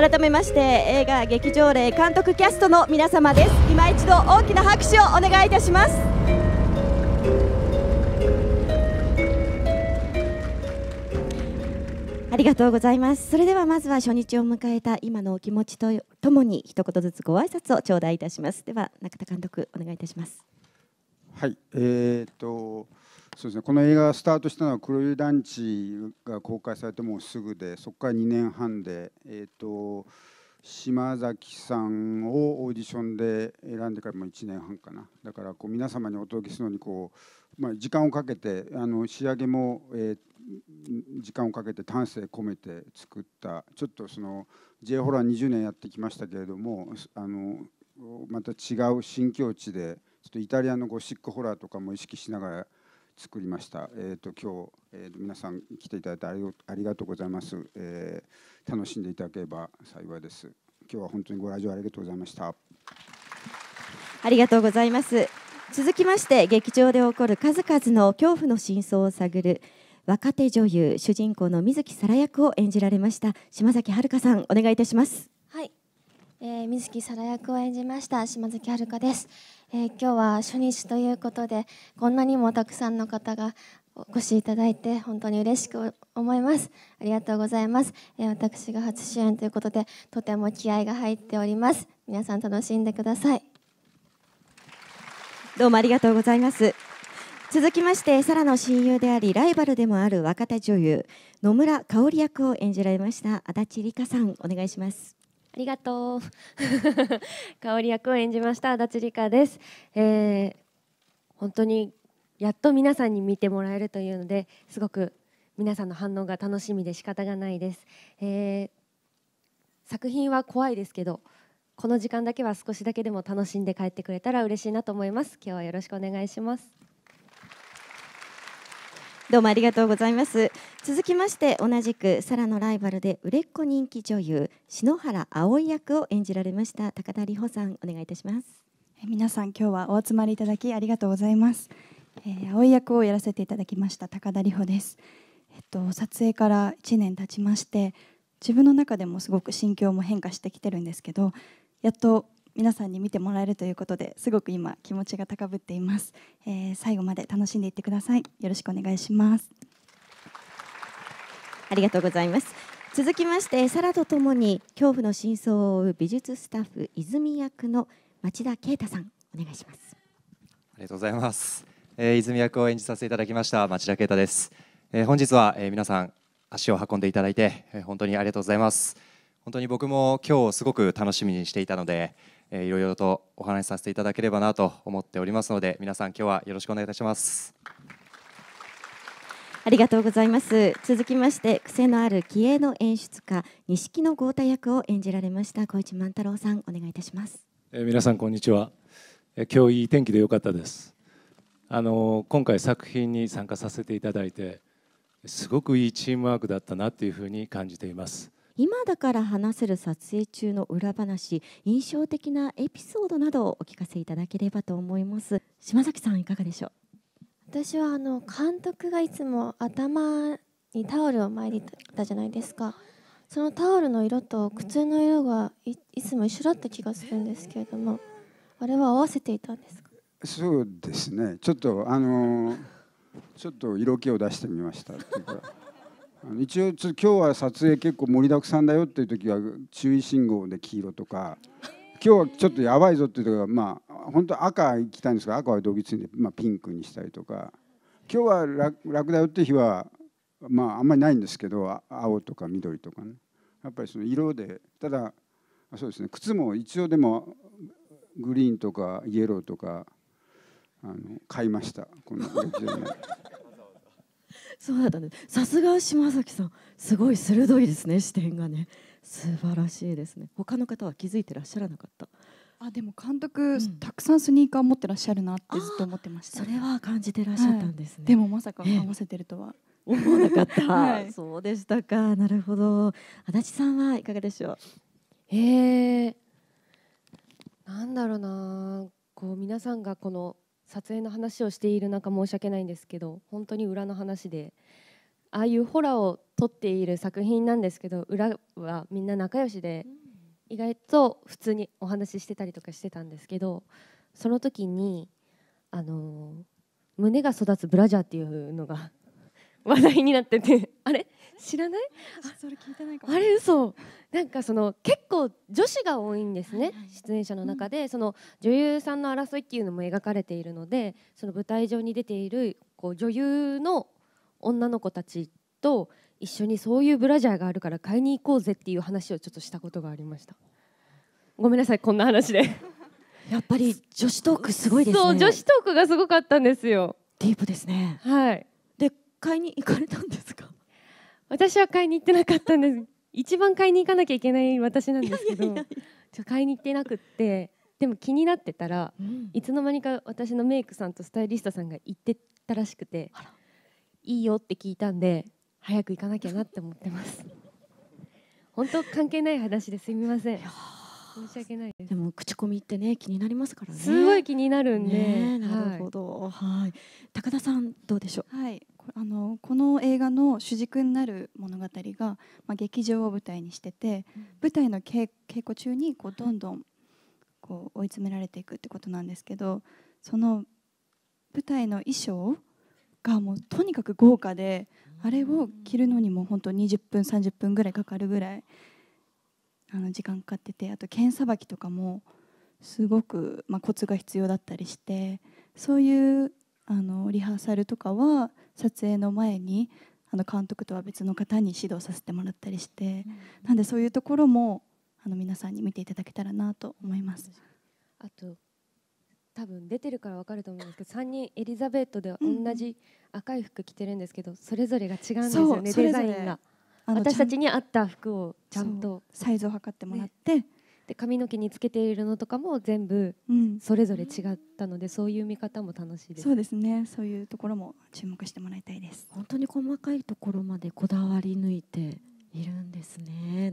改めまして映画劇場例監督キャストの皆様です今一度大きな拍手をお願いいたしますありがとうございますそれではまずは初日を迎えた今のお気持ちとともに一言ずつご挨拶を頂戴いたしますでは中田監督お願いいたしますはいえー、っとそうですねこの映画がスタートしたのは「黒湯団地」が公開されてもうすぐでそこから2年半で、えーと、島崎さんをオーディションで選んでからもう1年半かなだからこう皆様にお届けするのにこう、まあ、時間をかけてあの仕上げも、えー、時間をかけて丹精込めて作ったちょっとその J ホラー20年やってきましたけれどもあのまた違う新境地でちょっとイタリアのゴシックホラーとかも意識しながら作りました。えっ、ー、と今日、えーと、皆さん来ていただいてありがとうございます、えー、楽しんでいただければ幸いです。今日は本当にご来場ありがとうございました。ありがとうございます。続きまして劇場で起こる数々の恐怖の真相を探る若手女優主人公の水木沙羅役を演じられました島崎遥さんお願いいたします。えー、水木さら役を演じました島崎遥です、えー、今日は初日ということでこんなにもたくさんの方がお越しいただいて本当に嬉しく思いますありがとうございます、えー、私が初主演ということでとても気合が入っております皆さん楽しんでくださいどうもありがとうございます続きましてサラの親友でありライバルでもある若手女優野村香織役を演じられました足立梨花さんお願いしますありがとう。香り役を演じました足立梨花です、えー、本当にやっと皆さんに見てもらえるというのですごく皆さんの反応が楽しみで仕方がないです。えー、作品は怖いですけどこの時間だけは少しだけでも楽しんで帰ってくれたら嬉しいなと思います。今日はよろしくお願いします。どうもありがとうございます続きまして同じくサラのライバルで売れっ子人気女優篠原葵役を演じられました高田里穂さんお願いいたします皆さん今日はお集まりいただきありがとうございます、えー、葵役をやらせていただきました高田里穂ですえっと撮影から1年経ちまして自分の中でもすごく心境も変化してきてるんですけどやっと皆さんに見てもらえるということですごく今気持ちが高ぶっています、えー、最後まで楽しんでいってくださいよろしくお願いしますありがとうございます続きましてサラとともに恐怖の真相を追う美術スタッフ泉役の町田啓太さんお願いしますありがとうございます、えー、泉役を演じさせていただきました町田啓太です、えー、本日は、え皆さん足を運んでいただいて、え本当にありがとうございます本当に僕も今日すごく楽しみにしていたので、えいろいろとお話しさせていただければなと思っておりますので皆さん今日はよろしくお願いいたしますありがとうございます続きまして癖のある気鋭の演出家錦の豪太役を演じられました小市万太郎さんお願いいたしますえ皆さんこんにちは、え今日いい天気で良かったですあの今回作品に参加させていただいてすごくいいチームワークだったなというふうに感じています今だから話せる撮影中の裏話印象的なエピソードなどをお聞かせいただければと思います島崎さんいかがでしょう私はあの監督がいつも頭にタオルを巻いてたじゃないですかそのタオルの色と靴の色がいつも一緒だった気がするんですけれどもあれは合わせていたんですかそうですねちょっとあのちょっと色気を出してみました一応ちょ今日は撮影結構盛りだくさんだよっていう時は注意信号で黄色とか今日はちょっとやばいぞっていう時はまあ本当赤行きたいんですが赤は動物園で、まあ、ピンクにしたりとか今日は楽だよっていう日はまああんまりないんですけど青とか緑とかねやっぱりその色でただそうですね靴も一応でもグリーンとかイエローとかあの買いましたこのそうだったんです。さすが島崎さん、すごい鋭いですね、視点がね。素晴らしいですね。他の方は気づいてらっしゃらなかった。あ、でも監督、うん、たくさんスニーカー持ってらっしゃるなってずっと思ってました、それは感じてらっしゃったんですね。はい、でもまさか合わせてるとは。思わなかった、はい、そうでしたか。なるほど。足立さんはいかがでしょう。ええー、なんだろうな。こう皆さんがこの撮影の話をしている中申し訳ないんですけど本当に裏の話でああいうホラーを撮っている作品なんですけど裏はみんな仲良しで意外と普通にお話ししてたりとかしてたんですけどその時にあの胸が育つブラジャーっていうのが 話題になっててあれ知らないあ、それ聞いてないかもあれ嘘なんかその結構女子が多いんですね、はいはい、出演者の中で、うん、その女優さんの争いっていうのも描かれているのでその舞台上に出ているこう女優の女の子たちと一緒にそういうブラジャーがあるから買いに行こうぜっていう話をちょっとしたことがありましたごめんなさいこんな話で やっぱり女子トークすごいですねそう女子トークがすごかったんですよディープですねはいで買いに行かれたんです私は買いに行ってなかったんです一番買いに行かなきゃいけない私なんですけどちょ買いに行ってなくってでも気になってたら、うん、いつの間にか私のメイクさんとスタイリストさんが行ってたらしくていいよって聞いたんで早く行かなきゃなって思ってます 本当関係ない話ですみません申し訳ないでも口コミってね気になりますからねすごい気になるんで、ね、なるほど、はい、はい、高田さんどうでしょうはいあのこの映画の主軸になる物語が、まあ、劇場を舞台にしてて、うん、舞台の稽古中にこうどんどんこう追い詰められていくってことなんですけどその舞台の衣装がもうとにかく豪華で、うん、あれを着るのにも本当20分30分ぐらいかかるぐらいあの時間かかっててあと剣さばきとかもすごく、まあ、コツが必要だったりしてそういうあのリハーサルとかは撮影の前にあの監督とは別の方に指導させてもらったりして、なんでそういうところもあの皆さんに見ていただけたらなと思います。あと多分出てるから分かると思うんですけど3人エリザベートでは同じ赤い服着てるんですけど、うん、それぞれが違うんですよねデザインが私たちに合った服をちゃんとサイズを測ってもらって、ね、で髪の毛につけているのとかも全部それぞれ違ったので、うん、そういう見方も楽しいですそうですねそういうところも注目してもらいたいです本当に細かいところまでこだわり抜いているんですね